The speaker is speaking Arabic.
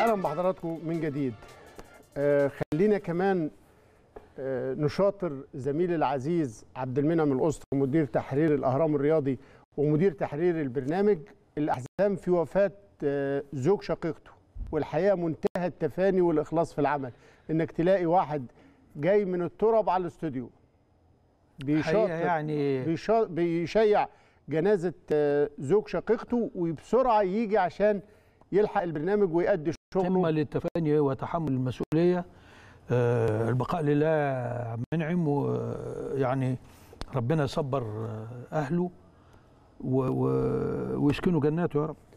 اهلا بحضراتكم من جديد آه، خلينا كمان آه، نشاطر زميلي العزيز عبد المنعم الاسطى مدير تحرير الاهرام الرياضي ومدير تحرير البرنامج الاحزان في وفاه آه، زوج شقيقته والحقيقه منتهى التفاني والاخلاص في العمل انك تلاقي واحد جاي من التراب على الاستوديو بيشاطر يعني بيشيع جنازه زوج شقيقته وبسرعه يجي عشان يلحق البرنامج ويأدي شغله للتفاني وتحمل المسؤوليه آه البقاء لله منعم ويعني آه، ربنا يصبر آه، اهله ويسكنه جناته يا رب